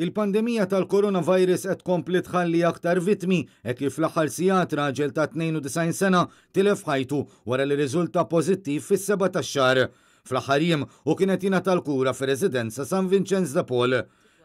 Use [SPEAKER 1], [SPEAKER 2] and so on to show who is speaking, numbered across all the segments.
[SPEAKER 1] Il-pandemija tal-coronavirus qed kompli tħalli aktar vitmi e kif l-aħħar sigħat raġel ta' 92 sena tilef ħajtu wara li riżulta pożittiv fis-seba tax-xahar. Fl-aħħar u kienet jingħata tal-kura fir-residenza San Vincenz da Pol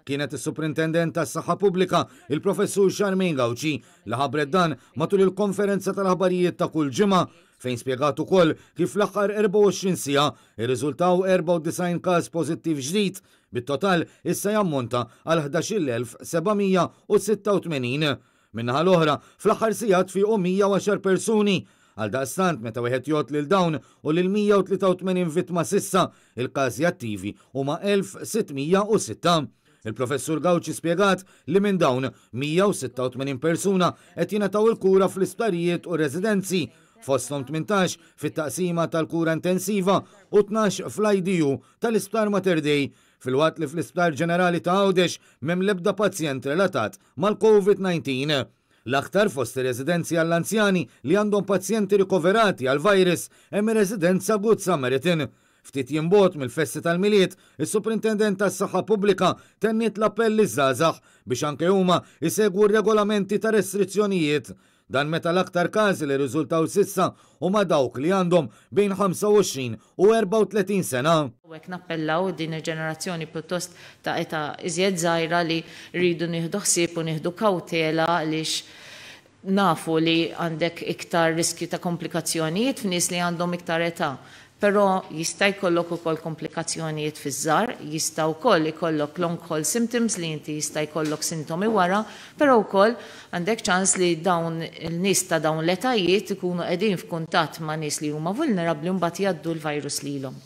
[SPEAKER 1] kienet is suprintendent tas-Saħħa Pubblika il-Professur Charmin Gawċi li ħabret dan matul il-konferenza tal-aħbarijiet ta' kull ġimgħa fejn spjegat ukoll kif l-aħħar 24 sija irriżultaw 94 każ pożittiv ġdid bit-total issa jammonta għal 11786. Minnaħa l-oħra, fl-aħħar sigħat fi 110 persuni għal daqstant meta wieħed jgħod lil dawn u lil 183 vittma sissa il-każi attivi huma 1606. Il-professur Gawċi spiegat li minn dawn 186 persuna qed jingħataw il-kura fl-isptarijiet u residenzi fosthom 18 fit-taqsima tal-kura intensiva u 12 fl-IDU tal-isptar Mater Dei fil-wat li fl-isptar ġenerali ta' Għawdex mem lebda pazjent relatat mal-COVID-19. L-aktar fost residenzi għall-anzjani li għandhom pazjenti rikoverati għal-virus hemm residenza Good Samaritan Ftit jimbot mill-fessi tal-miliet, il suprintendent tas-Saħħa Pubblika tenniet l-appell li żgħażagħ biex anke huma jsegwu regolamenti ta' restrizzjonijiet dan meta l-aktar każi li riżultaw sissa huma dawk li għandhom bejn 25 u 34 sena.
[SPEAKER 2] Wek nappellaw din il-ġenerazzjoni pjuttost ta' eta iżjed żgħira li rridu nieħdu ħsieb u nieħdu kawtela għaliex nafu li għandek iktar riskju ta' komplikazzjonijiet f'nies li għandhom iktar età. Pero jista' jkollok ukoll komplikazzjonijiet fiż-żar, jista' wkoll ikollok long haul symptoms li inti jista' jkollok sintomi wara, però wkoll għandek ċans li dawn il-nies ta' dawn l-etajiet ikunu qegħdin f'kuntatt ma' nies li huma vulnerabbli mbagħad jgħaddu l-virus lilhom.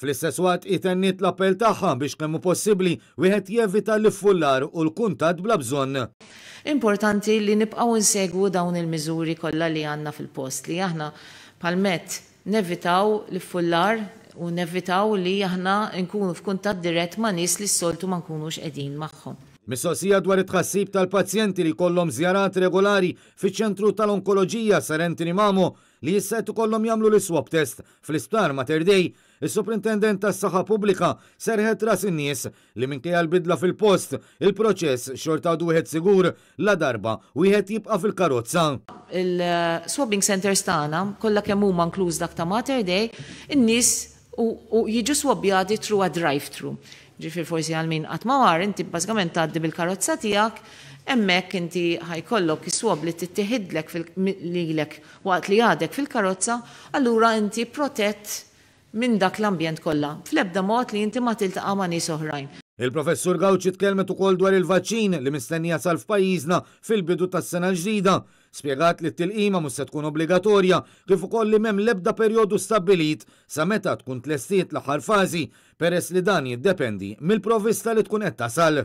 [SPEAKER 1] Fl-istess waqt itennit l-appell tagħha biex kemm possibbli wieħed jevita l-fullar u l-kuntat bla bżonn.
[SPEAKER 2] Importanti li nibqgħu insegwu dawn il-miżuri kollha li għandna fil-post li aħna palmet nevitaw li fullar u nevitaw li aħna nkunu f'kuntat dirett ma' nies li s-soltu ma' nkunux qegħdin magħhom.
[SPEAKER 1] Mistoqsija dwar it-tħassib tal-pazjenti li kollhom żjarat regolari fiċ-ċentru tal-onkoloġija Sarentini Mamo li jisset kollhom jagħmlu l-iswab test fl-isptar Mater Dei il suprintendent tas saħħa Pubblika serħet ras in-nies li minkejja l-bidla fil-post il-proċess xorta duħet sigur la darba wieħed jibqa' fil-karozza
[SPEAKER 2] il-swabbing centers tagħna kollha kemm huma kluz dak ta' Mater Day, n nies u jiġu swabbjati tru a drive-thru. Ġifir forsi għal min qatt ma war, inti bażikament tgħaddi bil-karozza tiegħek, emmek inti ħajkollok iswob li tittieħidlek lilek waqt li għadek fil-karozza, allura inti protett minn dak l-ambjent kollha, fl-ebda mod li inti ma tiltaqa' ma' nies oħrajn.
[SPEAKER 1] Il-professur Gawċi tkellmet ukoll dwar il-vaċċin li mistennija sal f'pajjiżna fil-bidu tas-sena l-ġdida Spiegat li t-tilqima mhux se tkun obbligatorja kif ukoll li m'hemm l-ebda perjodu stabbilit sa meta tkun tlestiet l-aħħar fażi peress li dan jiddependi mill-provista li tkun qed tasal.